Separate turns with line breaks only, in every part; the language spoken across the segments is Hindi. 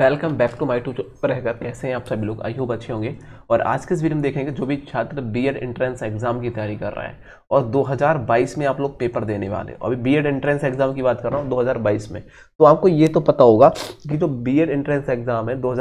वेलकम बैक टू माई टू रहकर कैसे हैं आप सभी लोग आई होप अच्छे होंगे और आज के इस वीडियो में देखेंगे जो भी छात्र बीएड एंट्रेंस एग्जाम की तैयारी कर रहा है और 2022 में आप लोग पेपर देने वाले हो अभी बीएड एंट्रेंस एग्जाम की बात कर रहा हूँ 2022 में तो आपको ये तो पता होगा कि जो बीएड एंट्रेंस एग्जाम है दो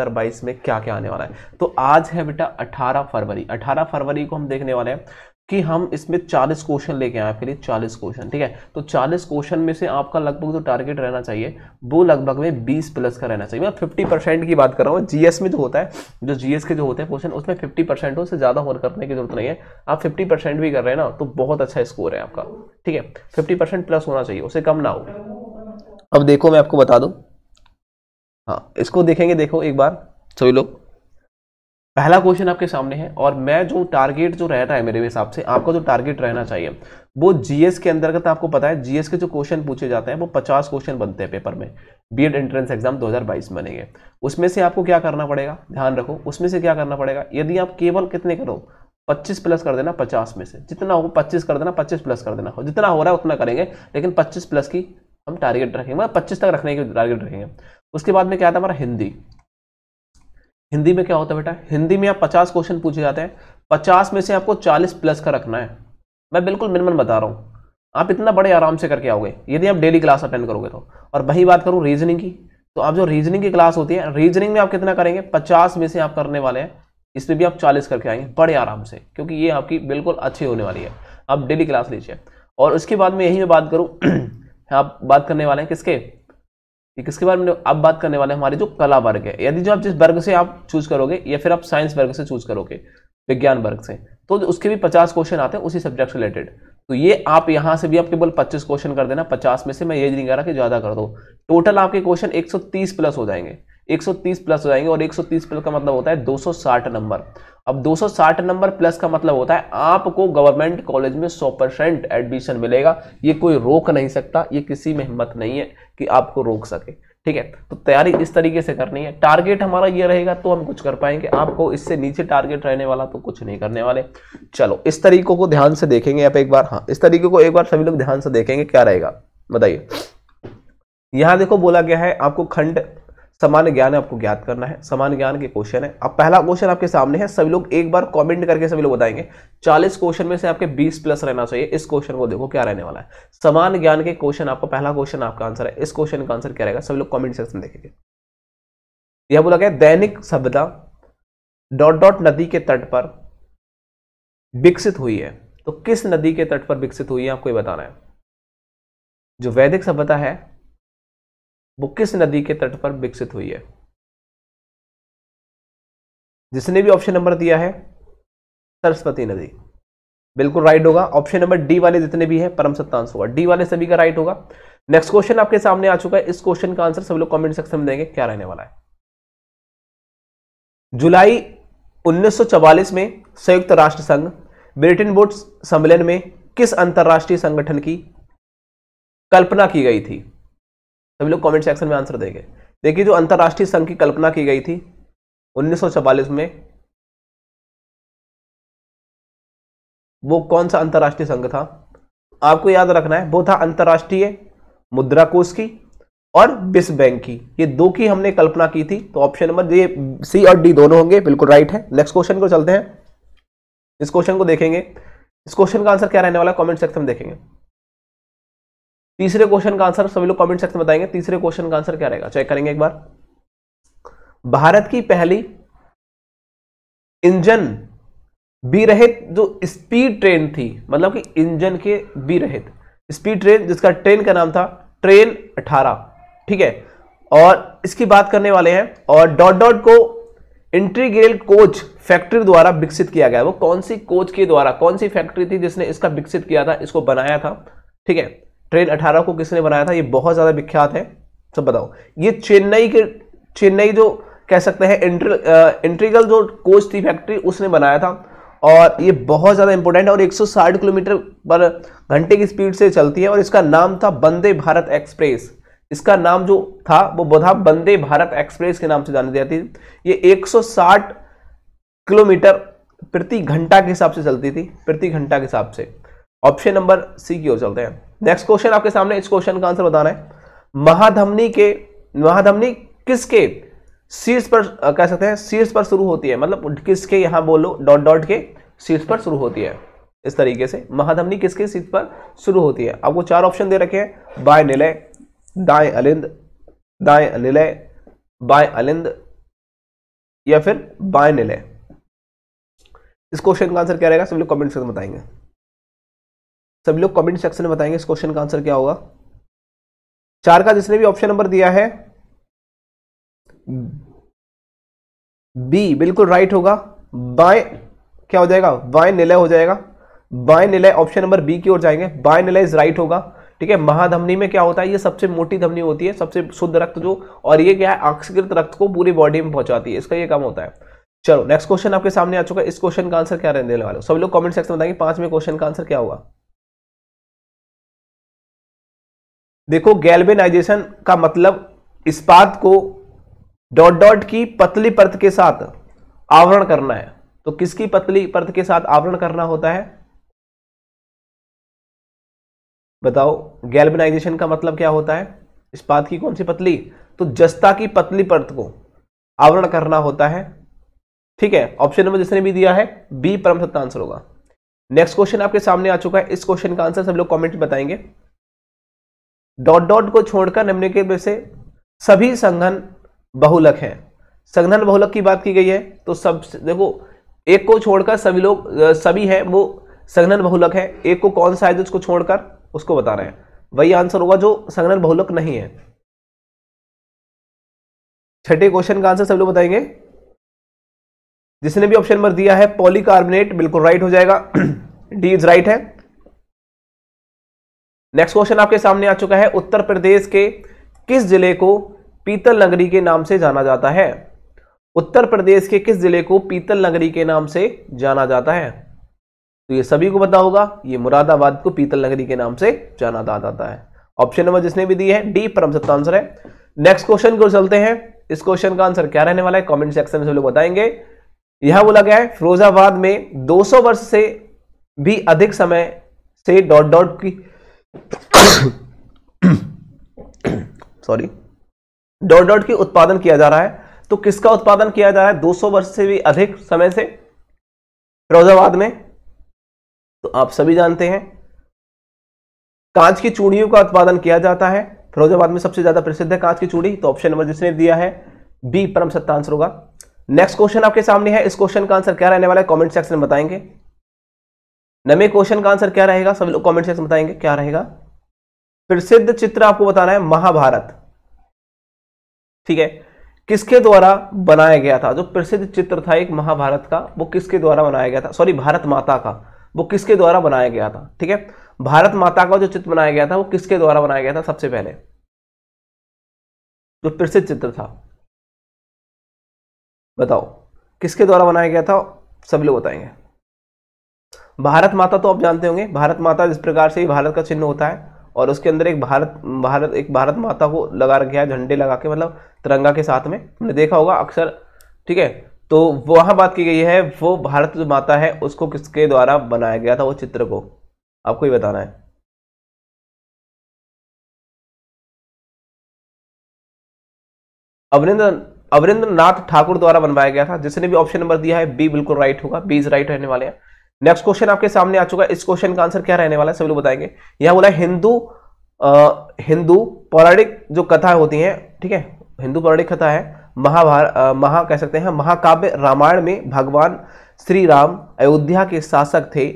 में क्या क्या आने वाला है तो आज है बेटा अठारह फरवरी अठारह फरवरी को हम देखने वाले हैं कि हम इसमें 40 क्वेश्चन लेके आए फिर 40 क्वेश्चन ठीक है तो 40 क्वेश्चन में से आपका लगभग जो टारगेट रहना चाहिए वो लगभग में 20 प्लस का रहना चाहिए मैं 50 परसेंट की बात कर रहा हूँ जीएस में जो होता है जो जीएस के जो होते हैं क्वेश्चन उसमें 50 परसेंट उससे ज़्यादा होर करने की जरूरत नहीं है आप फिफ्टी परसेंट भी कर रहे हैं ना तो बहुत अच्छा स्कोर है आपका ठीक है फिफ्टी प्लस होना चाहिए उसे कम ना हो अब देखो मैं आपको बता दूँ हाँ इसको देखेंगे देखो एक बार सभी लोग पहला क्वेश्चन आपके सामने है और मैं जो टारगेट जो रहता है मेरे हिसाब से आपका जो टारगेट रहना चाहिए वो जीएस के अंतर्गत आपको पता है जीएस के जो क्वेश्चन पूछे जाते हैं वो 50 क्वेश्चन बनते हैं पेपर में बीएड एंट्रेंस एग्जाम 2022 बनेंगे उसमें से आपको क्या करना पड़ेगा ध्यान रखो उसमें से क्या करना पड़ेगा यदि आप केवल कितने करो पच्चीस प्लस कर देना पचास में से जितना हो पच्चीस कर देना पच्चीस प्लस कर देना हो जितना हो रहा है उतना करेंगे लेकिन पच्चीस प्लस की हम टारगेट रखेंगे मतलब पच्चीस तक रखने की टारगेट रखेंगे उसके बाद में क्या था हमारा हिंदी हिंदी में क्या होता है बेटा हिंदी में आप पचास क्वेश्चन पूछे जाते हैं पचास में से आपको चालीस प्लस का रखना है मैं बिल्कुल मिनिमम बता रहा हूँ आप इतना बड़े आराम से करके आओगे यदि आप डेली क्लास अटेंड करोगे तो और वही बात करूँ रीजनिंग की तो आप जो रीजनिंग की क्लास होती है रीजनिंग में आप कितना करेंगे पचास में से आप करने वाले हैं इसमें भी आप चालीस करके आएंगे बड़े आराम से क्योंकि ये आपकी बिल्कुल अच्छी होने वाली है आप डेली क्लास लीजिए और उसके बाद में यही मैं बात करूँ आप बात करने वाले हैं किसके ठीक इसके बाद में अब बात करने वाले हमारे जो कला वर्ग है यदि जो आप जिस वर्ग से आप चूज करोगे या फिर आप साइंस वर्ग से चूज करोगे विज्ञान वर्ग से तो उसके भी पचास क्वेश्चन आते हैं उसी सब्जेक्ट से रिलेटेड तो ये आप यहाँ से भी आप केवल पच्चीस क्वेश्चन कर देना पचास में से मैं ये नहीं कह रहा कि ज़्यादा कर दो टोटल आपके क्वेश्चन एक सौ तीस प्लस हो जाएंगे 130 प्लस हो जाएंगे और 130 प्लस का मतलब होता है 260 नंबर अब 260 नंबर प्लस का मतलब होता है आपको गवर्नमेंट कॉलेज में 100 परसेंट एडमिशन मिलेगा ये कोई रोक नहीं सकता ये किसी में हिम्मत नहीं है कि आपको रोक सके ठीक है तो तैयारी इस तरीके से करनी है टारगेट हमारा ये रहेगा तो हम कुछ कर पाएंगे आपको इससे नीचे टारगेट रहने वाला तो कुछ नहीं करने वाले चलो इस तरीकों को ध्यान से देखेंगे आप एक बार हाँ इस तरीके को एक बार सभी लोग ध्यान से देखेंगे क्या रहेगा बताइए यहां देखो बोला गया है आपको खंड सामान्य ज्ञान आपको ज्ञात करना है सामान्य ज्ञान के क्वेश्चन है अब पहला क्वेश्चन आपके सामने है सभी लोग एक बार कमेंट करके सभी लोग बताएंगे 40 क्वेश्चन में से आपके 20 प्लस रहना चाहिए इस क्वेश्चन को देखो क्या रहने वाला है समान ज्ञान के क्वेश्चन आपका पहला क्वेश्चन आपका आंसर है इस क्वेश्चन का आंसर क्या रहेगा सभी लोग कॉमेंट सेक्शन देखेंगे यह बोला गया दैनिक सभ्यता डॉट डॉट नदी के तट पर विकसित हुई है तो किस नदी के तट पर विकसित हुई है आपको ये बताना है जो वैदिक सभ्यता है वो किस नदी के तट पर विकसित हुई है जिसने भी ऑप्शन नंबर दिया है सरस्वती नदी बिल्कुल राइट होगा ऑप्शन नंबर डी वाले जितने भी है परम सत्तांश होगा डी वाले सभी का राइट होगा नेक्स्ट क्वेश्चन आपके सामने आ चुका है इस क्वेश्चन का आंसर सभी लोग कमेंट सेक्शन में देंगे क्या रहने वाला है जुलाई 1944 में संयुक्त राष्ट्र संघ ब्रिटेन बोर्ड सम्मेलन में किस अंतर्राष्ट्रीय संगठन की कल्पना की गई थी सभी लोग कमेंट सेक्शन में आंसर देंगे देखिए जो अंतर्राष्ट्रीय संघ की कल्पना की गई थी उन्नीस में वो कौन सा अंतर्राष्ट्रीय संघ था आपको याद रखना है वो था अंतर्राष्ट्रीय मुद्रा कोष की और विश्व बैंक की ये दो की हमने कल्पना की थी तो ऑप्शन नंबर ये सी और डी दोनों होंगे बिल्कुल राइट है नेक्स्ट क्वेश्चन को चलते हैं इस क्वेश्चन को देखेंगे इस क्वेश्चन का आंसर क्या रहने वाला कमेंट सेक्शन में देखेंगे तीसरे क्वेश्चन का आंसर सभी लोग कमेंट सेक्शन में बताएंगे तीसरे क्वेश्चन का आंसर क्या रहेगा चेक करेंगे एक बार भारत की पहली इंजन बी रहित जो स्पीड ट्रेन थी मतलब कि इंजन के बी रहित स्पीड ट्रेन जिसका ट्रेन का नाम था ट्रेन 18 ठीक है और इसकी बात करने वाले हैं और डॉट डॉट को इंट्रीग्रेल कोच फैक्ट्री द्वारा विकसित किया गया वो कौन सी कोच के द्वारा कौन सी फैक्ट्री थी जिसने इसका विकसित किया था इसको बनाया था ठीक है ट्रेन अठारह को किसने बनाया था ये बहुत ज़्यादा विख्यात है सब बताओ ये चेन्नई के चेन्नई जो कह सकते हैं इंटर इंट्रीगल जो कोच थी फैक्ट्री उसने बनाया था और ये बहुत ज़्यादा इंपॉर्टेंट है और 160 किलोमीटर पर घंटे की स्पीड से चलती है और इसका नाम था वंदे भारत एक्सप्रेस इसका नाम जो था वो बोधा वंदे भारत एक्सप्रेस के नाम से जानी जाती थी ये 160 किलोमीटर प्रति घंटा के हिसाब से चलती थी प्रति घंटा के हिसाब से ऑप्शन नंबर सी की ओर चलते हैं नेक्स्ट क्वेश्चन आपके सामने इस क्वेश्चन का आंसर बताना है महाधमनी के महाधमनी किसके शीर्ष पर कह सकते हैं शीर्ष पर शुरू होती है मतलब किसके यहां बोलो डॉट डॉट के शीर्ष पर शुरू होती है इस तरीके से महाधमनी किसके शीर्ष पर शुरू होती है आपको चार ऑप्शन दे रखे हैं बाय निलय दाएं अलिंद दाएं अनिलय बाय अलिंद या फिर बाय निलय इस क्वेश्चन का आंसर क्या रहेगा सब लोग कमेंट सेक्शन में बताएंगे सभी लोग कमेंट सेक्शन में बताएंगे इस क्वेश्चन का आंसर क्या होगा चार का जिसने भी ऑप्शन नंबर दिया है बी बिल्कुल राइट होगा बाय क्या हो जाएगा बाय निलय हो जाएगा बाय निलय ऑप्शन नंबर बी की ओर जाएंगे बाय निलय इज राइट होगा ठीक है महाधमनी में क्या होता है ये सबसे मोटी धमनी होती है सबसे शुद्ध रक्त जो और ये क्या है अक्षकृत रक्त को पूरी बॉडी में पहुंचाती है इसका ये काम होता है चलो नेक्स्ट क्वेश्चन आपके सामने आ चुका है इस क्वेश्चन का आंसर क्या रहने वाले सब लोग कमेंट सेक्शन में बताएंगे पांचवें क्वेश्चन का आंसर क्या होगा देखो गैल्वेनाइजेशन का मतलब इस्पात को डॉट डॉट की पतली परत के साथ आवरण करना है तो किसकी पतली परत के साथ आवरण करना होता है बताओ गैल्वेनाइजेशन का मतलब क्या होता है इस्पात की कौन सी पतली तो जस्ता की पतली परत को आवरण करना होता है ठीक है ऑप्शन नंबर जिसने भी दिया है बी परम सत्ता आंसर होगा नेक्स्ट क्वेश्चन आपके सामने आ चुका है इस क्वेश्चन का आंसर सब लोग कॉमेंट बताएंगे डॉट डॉट को छोड़कर के में से सभी संघन बहुलक हैं संघन बहुलक की बात की गई है तो सब देखो एक को छोड़कर सभी लोग सभी हैं वो संघन बहुलक है एक को कौन सा है जिसको छोड़कर उसको बता रहे हैं वही आंसर होगा जो संघन बहुलक नहीं है छठे क्वेश्चन का आंसर सब लोग बताएंगे जिसने भी ऑप्शन नंबर दिया है पॉलीकार्बोनेट बिल्कुल राइट हो जाएगा डी इज राइट है नेक्स्ट क्वेश्चन आपके सामने आ चुका है उत्तर प्रदेश के किस जिले को पीतल नगरी के नाम से जाना जाता है उत्तर प्रदेश के किस जिले को पीतल नगरी के नाम से जाना जाता है तो ये सभी को पता होगा ये मुरादाबाद को पीतल नगरी के नाम से जाना जाता है ऑप्शन नंबर जिसने भी दी है डी परम सत्ता आंसर है नेक्स्ट क्वेश्चन को चलते हैं इस क्वेश्चन का आंसर क्या रहने वाला है कमेंट सेक्शन में लोग बताएंगे यह बोला गया है फिरोजाबाद में 200 वर्ष से भी अधिक समय से डॉट डॉट की सॉरी डॉट डॉट की उत्पादन किया जा रहा है तो किसका उत्पादन किया जा रहा है 200 वर्ष से भी अधिक समय से फिरोजाबाद में तो आप सभी जानते हैं कांच की चूड़ियों का उत्पादन किया जाता है फिरोजाबाद में सबसे ज्यादा प्रसिद्ध है कांच की चूड़ी तो ऑप्शन नंबर जिसने दिया है बी परम सत्ता आंसर होगा नेक्स्ट क्वेश्चन आपके सामने है इस क्वेश्चन का आंसर क्या रहने वाला है कॉमेंट सेक्शन में बताएंगे नवे क्वेश्चन का आंसर क्या रहेगा सभी लोग कॉमेंट सेक्शन में बताएंगे क्या रहेगा प्रसिद्ध चित्र आपको बताना है महाभारत ठीक है किसके द्वारा बनाया गया था जो प्रसिद्ध चित्र था एक महाभारत का वो किसके द्वारा बनाया गया था सॉरी भारत माता का वो किसके द्वारा बनाया गया था ठीक है भारत माता का जो चित्र बनाया गया था वो किसके द्वारा बनाया गया था सबसे पहले जो प्रसिद्ध चित्र था बताओ किसके द्वारा बनाया गया था सब लोग बताएंगे भारत माता तो आप जानते होंगे भारत माता जिस प्रकार से भारत का चिन्ह होता है और उसके अंदर एक भारत भारत एक भारत माता को लगा रखा है झंडे लगा के मतलब तिरंगा के साथ में हमने देखा होगा अक्सर ठीक है तो वहाँ बात की गई है वो भारत जो माता है उसको किसके द्वारा बनाया गया था वो चित्र को आपको ही बताना है अवरिंद्र अवरिंद्र नाथ ठाकुर द्वारा बनवाया गया था जिसने भी ऑप्शन नंबर दिया है बी बिल्कुल राइट होगा बी इज राइट रहने वाले हैं नेक्स्ट क्वेश्चन आपके सामने आ चुका है इस क्वेश्चन का आंसर क्या रहने वाला है सभी लोग बताएंगे यह बोला हिंदू हिंदू पौराणिक जो कथा होती है ठीक है हिंदू पौराणिक कथा है महाभारत महा कह सकते हैं महाकाव्य रामायण में भगवान श्री राम अयोध्या के शासक थे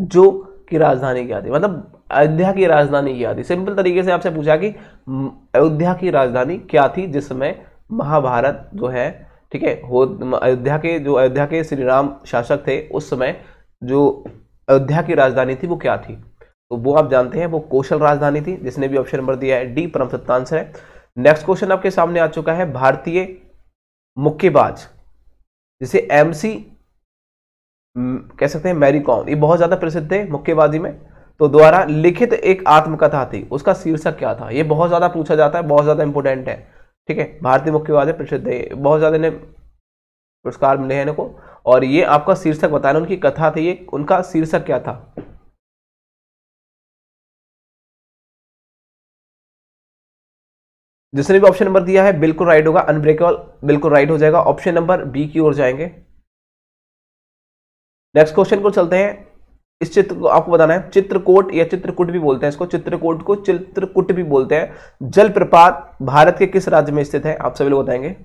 जो की राजधानी क्या थी मतलब अयोध्या की राजधानी क्या थी सिंपल तरीके से आपसे पूछा कि अयोध्या की राजधानी क्या थी जिस समय महाभारत जो है ठीक है अयोध्या के जो अयोध्या के श्री राम शासक थे उस समय जो अयोध्या की राजधानी थी वो क्या थी तो वो आप जानते हैं वो कौशल राजधानी थी जिसने भी ऑप्शन नंबर दिया है डी परम सत्ता आंसर है नेक्स्ट क्वेश्चन आपके सामने आ चुका है भारतीय मुक्केबाज जिसे एमसी कह सकते हैं कॉम ये बहुत ज्यादा प्रसिद्ध थे मुक्केबाजी में तो द्वारा लिखित एक आत्मकथा थी उसका शीर्षक क्या था ये बहुत ज्यादा पूछा जाता है बहुत ज्यादा इंपॉर्टेंट है ठीक है भारतीय मुक्केबाज प्रसिद्ध है बहुत ज्यादा इन्हें पुरस्कार मिले हैं इनको और ये आपका शीर्षक रहे उनकी कथा थी ये उनका शीर्षक क्या था जिसने भी ऑप्शन नंबर दिया है बिल्कुल राइट होगा अनब्रेकेबल बिल्कुल राइट हो जाएगा ऑप्शन नंबर बी की ओर जाएंगे नेक्स्ट क्वेश्चन को चलते हैं इस चित्र को आपको बताना है चित्रकोट या चित्रकूट भी बोलते हैं इसको चित्रकोट को चित्रकूट भी बोलते हैं जलप्रपात भारत के किस राज्य में स्थित है आप सभी लोग बताएंगे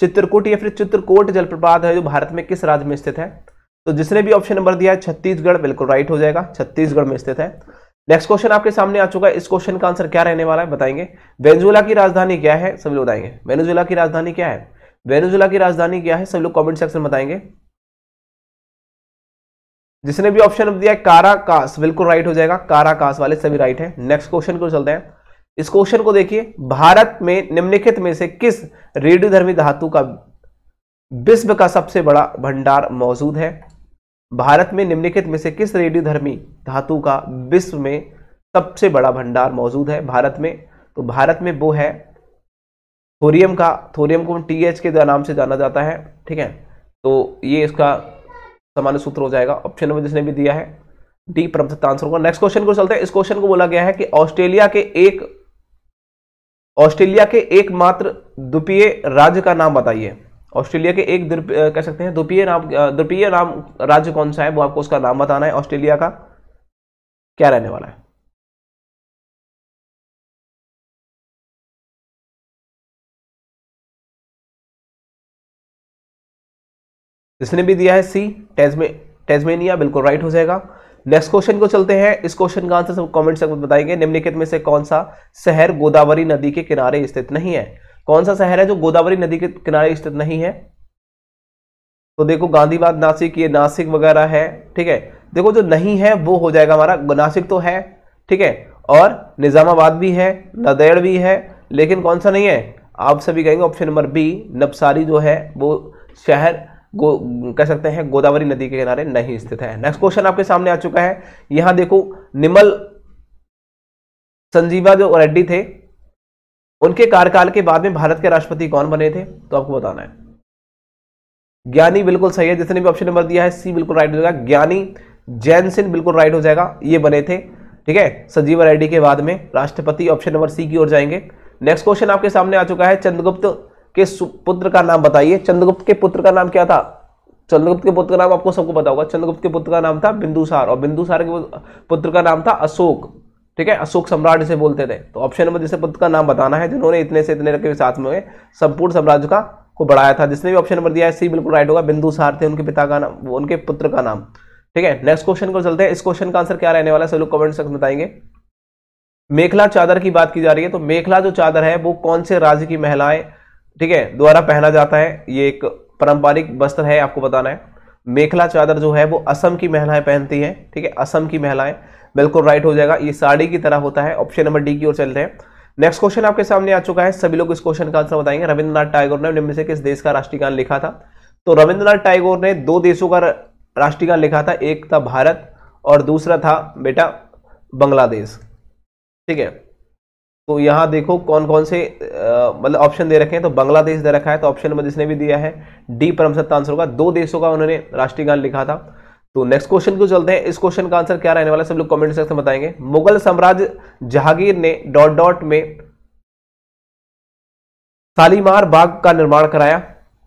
चित्रकूट या फिर चित्रकूट जलप्रपात है जो भारत में किस राज्य में स्थित है तो जिसने भी ऑप्शन नंबर दिया है छत्तीसगढ़ बिल्कुल राइट हो जाएगा छत्तीसगढ़ में स्थित है नेक्स्ट क्वेश्चन आपके सामने आ चुका है इस क्वेश्चन का आंसर क्या रहने वाला है बताएंगे वेनेजुएला की राजधानी क्या है सब लोग बताएंगे वेनेजुएला की राजधानी क्या है वेनेजुएला की राजधानी क्या है सब लोग कमेंट सेक्शन में बताएंगे जिसने भी ऑप्शन दिया है काराकास बिल्कुल राइट हो जाएगा काराकास वाले सभी राइट है नेक्स्ट क्वेश्चन को चलते हैं इस क्वेश्चन को देखिए भारत में निम्नलिखित में से किस रेडियोधर्मी धातु का विश्व का सबसे बड़ा भंडार मौजूद है भारत में निम्नलिखित में से किस रेडियोधर्मी धातु का विश्व में सबसे बड़ा भंडार मौजूद है भारत में तो भारत में वो है थोरियम का थोरियम को टी एच के नाम से जाना जाता है ठीक है तो ये इसका सामान्य सूत्र हो जाएगा ऑप्शन नंबर जिसने भी दिया है डी प्रमुख आंसर होगा नेक्स्ट क्वेश्चन को चलते हैं इस क्वेश्चन को बोला गया है कि ऑस्ट्रेलिया के एक ऑस्ट्रेलिया के एकमात्र द्वितीय राज्य का नाम बताइए ऑस्ट्रेलिया के एक कह सकते हैं द्वितीय नाम द्वीपीय नाम राज्य कौन सा है वो आपको उसका नाम बताना है ऑस्ट्रेलिया का क्या रहने वाला है इसने भी दिया है सी टेजमे टेजमेनिया बिल्कुल राइट हो जाएगा नेक्स्ट क्वेश्चन को चलते हैं इस क्वेश्चन का आंसर सब कमेंट सेक्शन में बताएंगे निम्नलिखित में से कौन सा शहर गोदावरी नदी के किनारे स्थित नहीं है कौन सा शहर है जो गोदावरी नदी के किनारे स्थित नहीं है तो देखो गांधीबाद नासिक ये नासिक वगैरह है ठीक है देखो जो नहीं है वो हो जाएगा हमारा नासिक तो है ठीक है और निज़ामाबाद भी है नदेड़ भी है लेकिन कौन सा नहीं है आप सभी कहेंगे ऑप्शन नंबर बी नवसारी जो है वो शहर गो कह सकते हैं गोदावरी नदी के किनारे नहीं स्थित है नेक्स्ट क्वेश्चन आपके सामने आ चुका है यहां देखो निमल संजीवा जो रेड्डी थे उनके कार्यकाल के बाद में भारत के राष्ट्रपति कौन बने थे तो आपको बताना है ज्ञानी बिल्कुल सही है जिसने भी ऑप्शन नंबर दिया है सी बिल्कुल राइट हो जाएगा ज्ञानी जैनसिन बिल्कुल राइट हो जाएगा ये बने थे ठीक है संजीवा रेड्डी के बाद में राष्ट्रपति ऑप्शन नंबर सी की ओर जाएंगे नेक्स्ट क्वेश्चन आपके सामने आ चुका है चंद्रगुप्त के पुत्र का नाम बताइए चंद्रगुप्त के पुत्र का नाम क्या था चंद्रगुप्त के पुत्र का नाम आपको सबको पता होगा चंद्रगुप्त के पुत्र का नाम था बिंदुसार और बिंदुसार के पुत्र का नाम था अशोक ठीक है अशोक सम्राट जिसे बोलते थे तो ऑप्शन नंबर जिसे पुत्र का नाम बताना है जिन्होंने इतने से इतने रखे साथ में संपूर्ण साम्राज्य का को बढ़ाया था जिसने भी ऑप्शन नंबर दिया है सी बिल्कुल राइट होगा बिंदुसार थे उनके पिता का नाम उनके पुत्र का नाम ठीक है नेक्स्ट क्वेश्चन को चलते हैं इस क्वेश्चन का आंसर क्या रहने वाला है सब लोग कमेंट सेक्शन बताएंगे मेखला चादर की बात की जा रही है तो मेखला जो चादर है वो कौन से राज्य की महिलाएं ठीक है द्वारा पहना जाता है ये एक पारंपरिक वस्त्र है आपको बताना है मेखला चादर जो है वो असम की महिलाएं पहनती हैं ठीक है असम की महिलाएं बिल्कुल राइट हो जाएगा ये साड़ी की तरह होता है ऑप्शन नंबर डी की ओर चलते हैं नेक्स्ट क्वेश्चन आपके सामने आ चुका है सभी लोग इस क्वेश्चन का आंसर बताएंगे रविंद्रनाथ टाइगोर ने निम्न से किस देश का राष्ट्रीयगान लिखा था तो रविंद्रनाथ टाइगोर ने दो देशों का राष्ट्रीयगान लिखा था एक था भारत और दूसरा था बेटा बांग्लादेश ठीक है तो यहाँ देखो कौन कौन से मतलब ऑप्शन दे रखे हैं तो बांग्लादेश दे रखा है तो ऑप्शन नंबर जिसने भी दिया है डी परमसत्ता आंसर होगा दो देशों का उन्होंने राष्ट्रीय गान लिखा था तो नेक्स्ट क्वेश्चन को चलते हैं इस क्वेश्चन का आंसर क्या रहने वाला है सब लोग कमेंट सेक्शन में बताएंगे मुगल साम्राज्य जहांगीर ने डॉट डॉट में सालीमार बाग का निर्माण कराया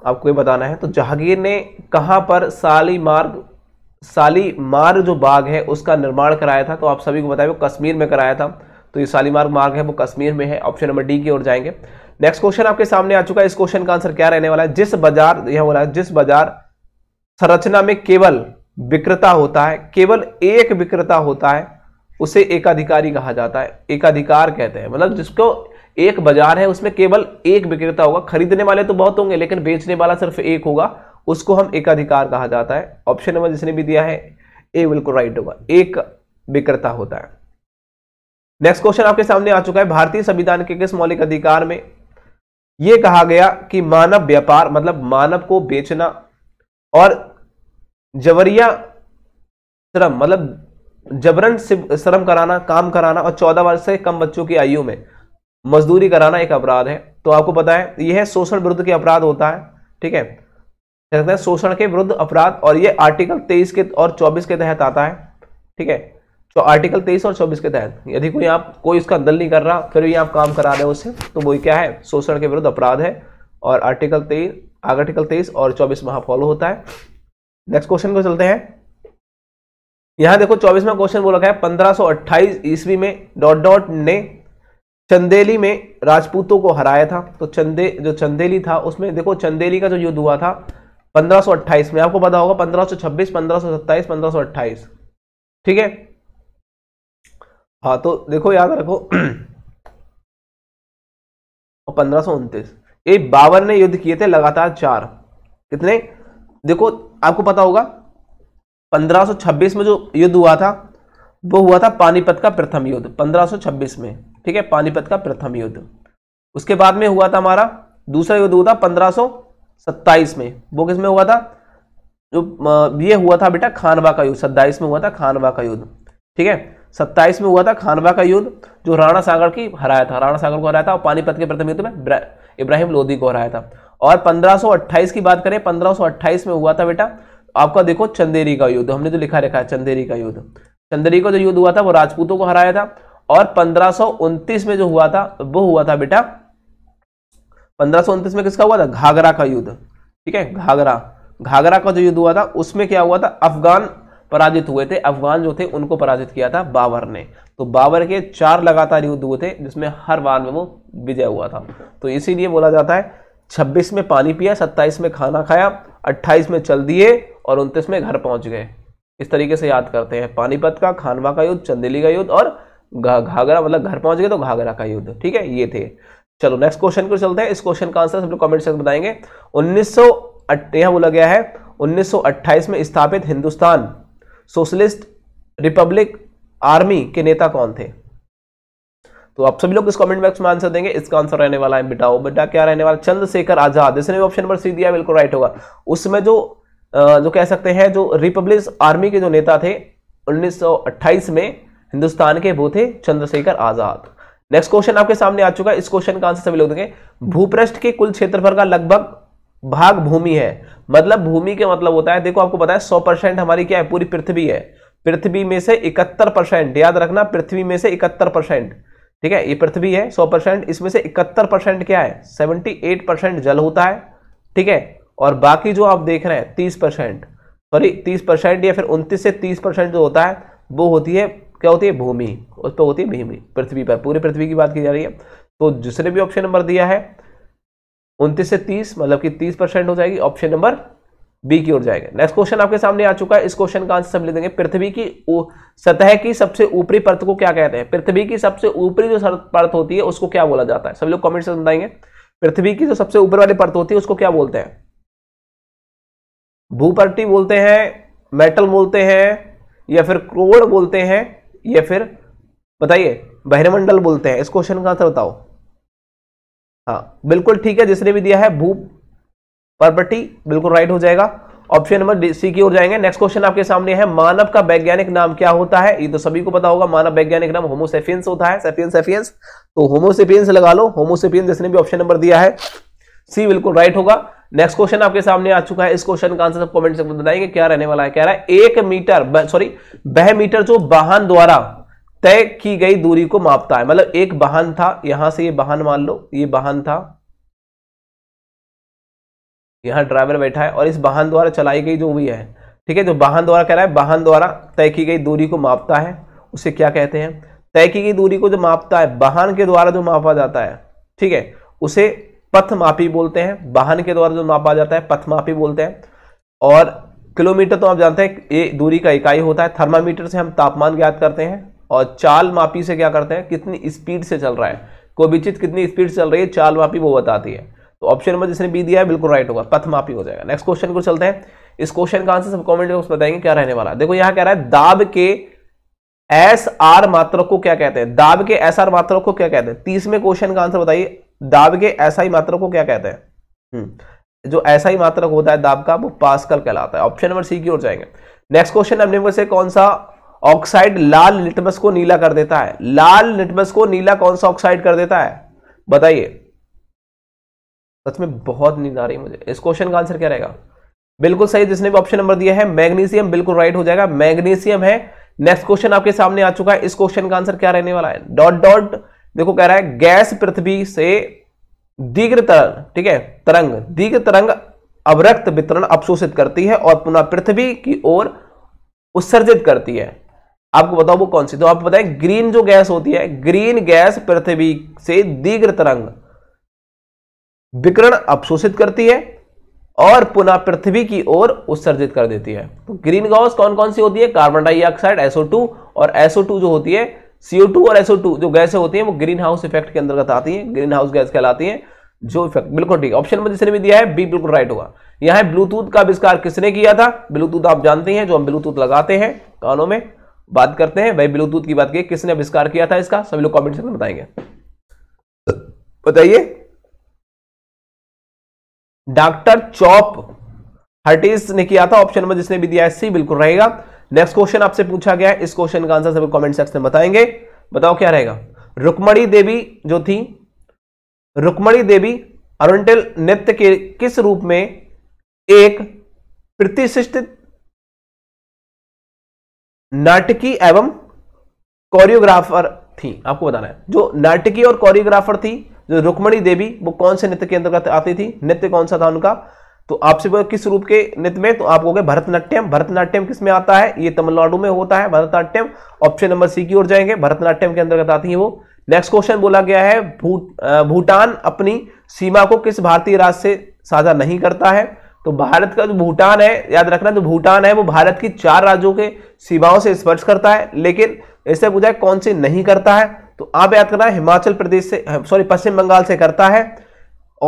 आपको ये बताना है तो जहांगीर ने कहा पर सालीमार सालीमार जो बाग है उसका निर्माण कराया था तो आप सभी को बताया कश्मीर में कराया था तो ये शालीमार मार्ग है वो कश्मीर में है ऑप्शन नंबर डी की ओर जाएंगे नेक्स्ट क्वेश्चन आपके सामने आ चुका है इस क्वेश्चन का आंसर क्या रहने वाला है जिस बाजार यह बोला है जिस बाजार संरचना में केवल विक्रेता होता है केवल एक विक्रेता होता है उसे एकाधिकारी कहा जाता है एकाधिकार कहते हैं मतलब जिसको एक बाजार है उसमें केवल एक विक्रेता होगा खरीदने वाले तो बहुत होंगे लेकिन बेचने वाला सिर्फ एक होगा उसको हम एकाधिकार कहा जाता है ऑप्शन नंबर जिसने भी दिया है ए बिल्कुल राइट होगा एक विक्रेता होता है नेक्स्ट क्वेश्चन आपके सामने आ चुका है भारतीय संविधान के किस मौलिक अधिकार में यह कहा गया कि मानव व्यापार मतलब मानव को बेचना और जबरिया श्रम मतलब जबरन श्रम कराना काम कराना और चौदह वर्ष से कम बच्चों की आयु में मजदूरी कराना एक अपराध है तो आपको पता है यह है शोषण विरुद्ध के अपराध होता है ठीक है शोषण के विरुद्ध अपराध और यह आर्टिकल 23 के और 24 के तहत आता है ठीक है तो आर्टिकल तेईस और चौबीस के तहत यदि कोई आप कोई उसका दल नहीं कर रहा फिर भी आप काम करा रहे हो उसे तो वही क्या है शोषण के विरुद्ध अपराध है और आर्टिकल तेईस आर्टिकल तेईस और चौबीस वहां फॉलो होता है नेक्स्ट क्वेश्चन को चलते हैं यहां देखो चौबीस में क्वेश्चन बोला गया है पंद्रह ईस्वी में डॉट डॉट ने चंदेली में राजपूतों को हराया था तो चंदे जो चंदेली था उसमें देखो चंदेली का जो युद्ध हुआ था 1528 में आपको पता होगा 1526 1527 1528 ठीक है हाँ तो देखो याद रखो पंद्रह सो उनतीस ये बावन ने युद्ध किए थे लगातार चार कितने देखो आपको पता होगा 1526 में जो युद्ध हुआ था वो हुआ था पानीपत का प्रथम युद्ध 1526 में ठीक है पानीपत का प्रथम युद्ध उसके बाद में हुआ था हमारा दूसरा युद्ध हुआ था 1527 में वो किस में हुआ था जो ये हुआ था बेटा खानवा का युद्ध सत्ताईस में हुआ था खानवा का युद्ध ठीक है सत्ताईस में हुआ था खानवा का युद्ध जो राणा सागर की हराया था राणा सागर को हराया था और पानीपत के प्रथम युद्ध में इब्राहिम लोधी को हराया था और 1528 की बात करें 1528 में हुआ था बेटा आपका देखो चंदेरी का युद्ध हमने जो तो लिखा रखा है चंदेरी का युद्ध चंदेरी का जो युद्ध हुआ था वो राजपूतों को हराया था और पंद्रह में जो हुआ था वो हुआ था बेटा पंद्रह में किसका हुआ था घाघरा का युद्ध ठीक है घाघरा घाघरा का जो युद्ध हुआ था उसमें क्या हुआ था अफगान पराजित हुए थे अफगान जो थे उनको पराजित किया था बाबर ने तो बाबर के चार लगातार युद्ध हुए थे जिसमें हर बार में वो विजय हुआ था तो इसीलिए बोला जाता है छब्बीस में पानी पिया सत्ताईस में खाना खाया अट्ठाईस में चल दिए और उनतीस में घर पहुंच गए इस तरीके से याद करते हैं पानीपत का खानवा का युद्ध चंदेली का युद्ध और घाघरा मतलब घर पहुंच गए तो घाघरा का युद्ध ठीक है ये थे चलो नेक्स्ट क्वेश्चन को चलते हैं इस क्वेश्चन का आंसर सब लोग कमेंट सेक्शन बताएंगे उन्नीस सौ बोला गया है 1928 में स्थापित हिंदुस्तान सोशलिस्ट रिपब्लिक आर्मी के नेता कौन थे तो आप सभी लोग इस कमेंट बॉक्स में आंसर देंगे इसका आंसर रहने वाला है बेटा बेटा क्या रहने वाला चंद्रशेखर आजाद इसने भी ऑप्शन नंबर सी दिया बिल्कुल राइट होगा उसमें जो जो कह सकते हैं जो रिपब्लिक आर्मी के जो नेता थे 1928 में हिंदुस्तान के वो थे चंद्रशेखर आजाद नेक्स्ट क्वेश्चन आपके सामने आ चुका है इस क्वेश्चन का आंसर सभी लोग देंगे भूपृष्ठ के कुल क्षेत्रफल का लगभग भाग भूमि है मतलब भूमि के मतलब होता है देखो आपको पता है सौ परसेंट हमारी क्या है पूरी पृथ्वी है पृथ्वी में से इकहत्तर परसेंट याद रखना पृथ्वी में से इकहत्तर परसेंट ठीक है ये पृथ्वी है सौ परसेंट इसमें से इकहत्तर परसेंट क्या है सेवेंटी एट परसेंट जल होता है ठीक है और बाकी जो आप देख रहे हैं तीस परसेंट सॉरी तीस परसेंट या फिर उनतीस से तीस परसेंट जो होता है वो होती है क्या होती है भूमि उस पर होती है भूमि पृथ्वी पर पूरी पृथ्वी की बात की जा रही है तो जिसने भी ऑप्शन नंबर दिया है उनतीस से तीस मतलब कि तीस परसेंट हो जाएगी ऑप्शन नंबर बी की ओर जाएगा नेक्स्ट क्वेश्चन आपके सामने आ चुका है इस क्वेश्चन का आंसर हम ले देंगे पृथ्वी की सतह की सबसे ऊपरी परत को क्या कहते हैं पृथ्वी की सबसे ऊपरी जो परत होती है उसको क्या बोला जाता है सभी लोग कमेंट से बताएंगे पृथ्वी की जो सबसे ऊपर वाली परत होती है उसको क्या बोलते हैं भूपर्टी बोलते हैं मेटल बोलते हैं या फिर क्रोड़ बोलते हैं या फिर बताइए बहिरमंडल बोलते हैं इस क्वेश्चन का आंसर बताओ हाँ बिल्कुल ठीक है जिसने भी दिया है भू प्रॉपर्टी बिल्कुल राइट हो जाएगा ऑप्शन नंबर सी की ओर जाएंगे नेक्स्ट क्वेश्चन आपके सामने है मानव का वैज्ञानिक नाम क्या होता है ये तो सभी को पता होगा मानव वैज्ञानिक नाम होमोसेफियंस होता है सेफियंस सेफियंस तो होमोसेफियंस लगा लो होमोसेफियंस जिसने भी ऑप्शन नंबर दिया है सी बिल्कुल राइट होगा नेक्स्ट क्वेश्चन आपके सामने आ चुका है इस क्वेश्चन का आंसर सब कमेंट से बताएंगे क्या रहने वाला है कह रहा है एक मीटर सॉरी बह मीटर जो वाहन द्वारा तय की गई दूरी को मापता है मतलब एक वाहन था यहां से ये वाहन मान लो ये वाहन था यहाँ ड्राइवर बैठा है और इस वाहन द्वारा चलाई गई जो भी है ठीक है जो वाहन द्वारा कह रहा है वाहन द्वारा तय की गई दूरी को मापता है उसे क्या कहते हैं तय की गई दूरी को जो मापता है वाहन के द्वारा जो मापा जाता है ठीक है उसे पथ मापी बोलते हैं वाहन के द्वारा जो मापा जाता है पथ मापी बोलते हैं और किलोमीटर तो आप जानते हैं ये दूरी का इकाई होता है थर्मामीटर से हम तापमान ज्ञात करते हैं और चाल मापी से क्या करते हैं कितनी स्पीड से चल रहा है कोबिचित कितनी स्पीड से चल रही है चाल मापी वो बताती है तो ऑप्शन नंबर जिसने बी दिया है बिल्कुल राइट होगा पथ मापी हो जाएगा नेक्स्ट क्वेश्चन को चलते हैं इस क्वेश्चन का आंसर सब कॉमेंट बॉक्स बताएंगे क्या रहने वाला देखो यहाँ कह रहा है दाब के एस आर मात्रक को क्या कहते हैं दाब के एस आर मात्रक को क्या कहते हैं तीसवें क्वेश्चन का आंसर बताइए दाब के एस आई मात्रक को क्या कहते हैं हम्म, जो ऐसा ही मात्रक होता है दाब का वो पास्कल कहलाता है ऑप्शन नंबर सी की ओर जाएंगे नेक्स्ट क्वेश्चन से कौन सा ऑक्साइड लाल लिटमस को नीला कर देता है लाल लिटमस को नीला कौन सा ऑक्साइड कर देता है बताइए सच में बहुत नींद आ रही है मुझे इस क्वेश्चन का आंसर क्या रहेगा बिल्कुल सही जिसने भी ऑप्शन नंबर दिया है मैग्नीशियम बिल्कुल राइट हो जाएगा मैग्नीशियम है नेक्स्ट क्वेश्चन आपके सामने आ चुका है इस क्वेश्चन का आंसर क्या रहने वाला है डॉट डॉट देखो कह रहा है गैस पृथ्वी से दीर्घ तरंग ठीक है तरंग दीर्घ तरंग अवरक्त वितरण अवशोषित करती है और पुनः पृथ्वी की ओर उत्सर्जित करती है आपको बताओ वो कौन सी तो आप बताएं ग्रीन जो गैस होती है ग्रीन गैस पृथ्वी से दीर्घ तरंग विकरण अवशोषित करती है और पुनः पृथ्वी की ओर उत्सर्जित कर देती है तो ग्रीन गैस कौन कौन सी होती है कार्बन डाइऑक्साइड एसओ और एसओ जो होती है टू और टू जो गैसें होती है वो ग्रीन हाउस इफेक्ट के अंतर्गत आती है ग्रीन हाउस गैस कहलाती है जो इफेक्ट बिल्कुल ठीक ऑप्शन में जिसने भी दिया है बी बिल्कुल राइट होगा यहां ब्लूटूथ का आविष्कार किसने किया था ब्लूटूथ आप जानते हैं जो हम ब्लूटूथ लगाते हैं कानों में बात करते हैं वही ब्लूटूथ की बात की किसने आविष्कार किया था इसका सभी लोग कॉमेंट सेक्शन बताएंगे बताइए डॉक्टर चौप हर्टिस ने किया था ऑप्शन नंबर जिसने भी दिया है सी बिल्कुल रहेगा नेक्स्ट क्वेश्चन आपसे पूछा गया इस क्वेश्चन का आंसर सभी कमेंट सेक्शन में बताएंगे बताओ क्या रहेगा रुकमणी देवी जो थी रुकमणी देवी अरुणटेल नृत्य के किस रूप में एक प्रतिष्ठित नाटकी एवं कोरियोग्राफर थी आपको बताना है जो नाटकी और कोरियोग्राफर थी जो रुक्मणी देवी वो कौन से नृत्य के अंतर्गत आती थी नृत्य कौन सा था उनका तो आपसे किस रूप के नृत्य में तो आप कहोगे भरतनाट्यम भरतनाट्यम किस में आता है ये तमिलनाडु में होता है भरतनाट्यम ऑप्शन नंबर सी की ओर जाएंगे भरतनाट्यम के अंतर्गत आती है वो नेक्स्ट क्वेश्चन बोला गया है भूटान अपनी सीमा को किस भारतीय राज्य से साझा नहीं करता है तो भारत का जो भूटान है याद रखना जो भूटान है वो भारत की चार राज्यों के सीमाओं से स्पर्श करता है लेकिन इससे पूछा कौन से नहीं करता है तो आप याद करना हिमाचल प्रदेश से सॉरी पश्चिम बंगाल से करता है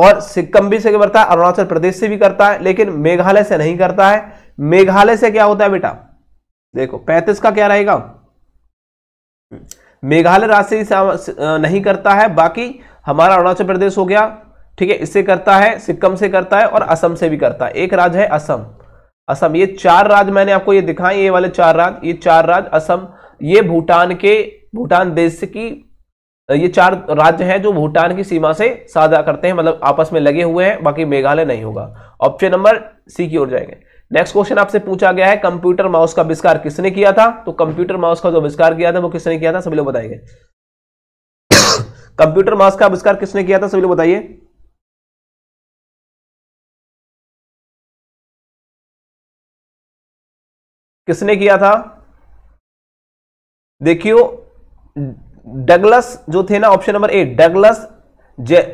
और सिक्किम भी से करता है अरुणाचल प्रदेश से भी करता है लेकिन मेघालय से नहीं करता है मेघालय से क्या होता है बेटा देखो पैंतीस का क्या रहेगा मेघालय राज्य से नहीं करता है बाकी हमारा अरुणाचल प्रदेश हो गया ठीक है इससे करता है सिक्किम से करता है और असम से भी करता है एक राज्य है असम असम ये चार राज्य मैंने आपको ये दिखाए ये वाले चार राज्य ये चार राज्य असम ये भूटान के भूटान देश की ये चार राज्य हैं जो भूटान की सीमा से साझा करते हैं मतलब आपस में लगे हुए हैं बाकी मेघालय नहीं होगा ऑप्शन नंबर सी की ओर जाएंगे नेक्स्ट क्वेश्चन आपसे पूछा गया है कंप्यूटर माउस का आविष्कार किसने किया था तो कंप्यूटर माउस का जो आविष्कार किया था वो किसने किया था सभी लोग बताएंगे कंप्यूटर माउस का आविष्कार किसने किया था सभी लोग बताइए किसने किया था देखियो डगलस जो थे ना ऑप्शन नंबर ए डगलस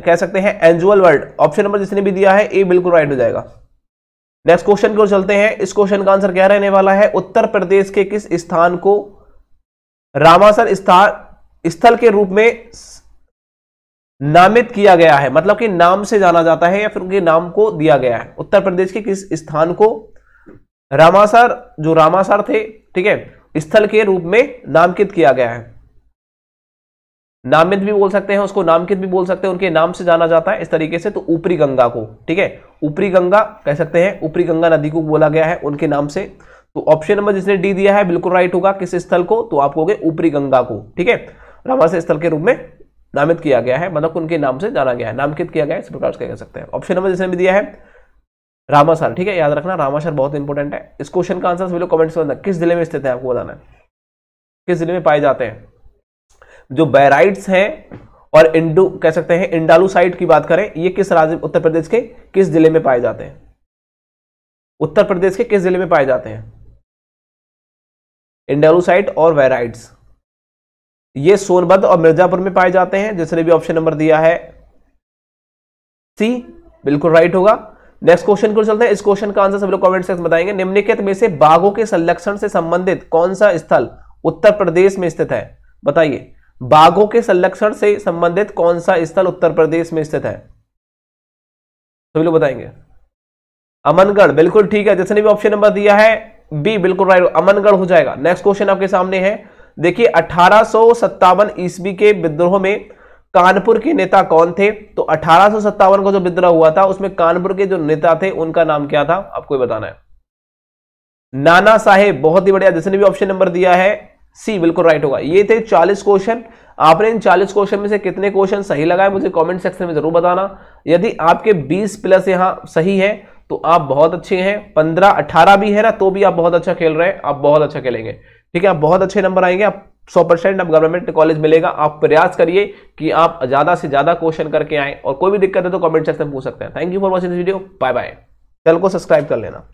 कह सकते हैं एंजुअल वर्ड ऑप्शन नंबर जिसने भी दिया है ए बिल्कुल राइट हो जाएगा नेक्स्ट क्वेश्चन की ओर चलते हैं इस क्वेश्चन का आंसर क्या रहने वाला है उत्तर प्रदेश के किस स्थान को रामासर स्थान स्थल के रूप में नामित किया गया है मतलब कि नाम से जाना जाता है या फिर उनके नाम को दिया गया है उत्तर प्रदेश के किस स्थान को रामासार जो रामासार थे ठीक है स्थल के रूप में नामकित किया गया है नामित भी बोल सकते हैं उसको नामकित भी बोल सकते हैं उनके नाम से जाना जाता है इस तरीके से तो ऊपरी गंगा को ठीक है ऊपरी गंगा कह सकते हैं ऊपरी गंगा नदी को बोला गया है उनके नाम से तो ऑप्शन नंबर जिसने डी दिया है बिल्कुल राइट होगा किस स्थल को तो आप कहोगे ऊपरी गंगा को ठीक है रामासर स्थल के रूप में नामित किया गया है मतलब उनके नाम से जाना गया है नामकित किया गया है इस प्रकार से कह सकते हैं ऑप्शन नंबर जिसने भी दिया है रामा ठीक है याद रखना रामा बहुत इंपॉर्टेंट है इस क्वेश्चन का आंसर कमेंट्स में किस जिले में स्थित है आपको बताना है किस जिले में पाए जाते हैं जो बैराइट्स हैं और इंडू कह सकते हैं इंडालू साइड की बात करें ये किस राज्य उत्तर प्रदेश के किस जिले में पाए जाते हैं उत्तर प्रदेश के किस जिले में पाए जाते हैं इंडालू साइट और वेराइड्स ये सोनभद्र और मिर्जापुर में पाए जाते हैं जिसने भी ऑप्शन नंबर दिया है सी बिल्कुल राइट होगा नेक्स्ट क्वेश्चन को चलते हैं इस क्वेश्चन का आंसर सब लोग कमेंट सेक्शन बताएंगे निम्नलिखित में से बाघों के संरक्षण से संबंधित कौन सा स्थल उत्तर प्रदेश में स्थित है बताइए बाघों के संरक्षण से संबंधित कौन सा स्थल उत्तर प्रदेश में स्थित है सभी लोग बताएंगे अमनगढ़ बिल्कुल ठीक है जिसने भी ऑप्शन नंबर दिया है बी बिल्कुल राइट अमनगढ़ हो जाएगा नेक्स्ट क्वेश्चन आपके सामने है देखिए अठारह ईस्वी के विद्रोह में कानपुर के नेता कौन थे तो अठारह का जो विद्रोह हुआ था उसमें कानपुर के जो नेता थे उनका नाम क्या था आपको बताना है नाना साहेब बहुत ही बढ़िया जिसने भी ऑप्शन नंबर दिया है सी बिल्कुल राइट होगा ये थे 40 क्वेश्चन आपने इन 40 क्वेश्चन में से कितने क्वेश्चन सही लगाए मुझे कमेंट सेक्शन में जरूर बताना यदि आपके 20 प्लस यहां सही है तो आप बहुत अच्छे हैं 15 18 भी है ना तो भी आप बहुत अच्छा खेल रहे हैं आप बहुत अच्छा खेलेंगे ठीक है आप बहुत अच्छे नंबर आएंगे आप सौ परसेंट आप गवर्नमेंट कॉलेज मिलेगा आप प्रयास करिए कि आप ज़्यादा से ज़्यादा क्वेश्चन करके आए और कोई भी दिक्कत है तो कमेंट सेक्शन में पूछ सकते हैं thank you for watching this video bye bye channel को सब्सक्राइब कर लेना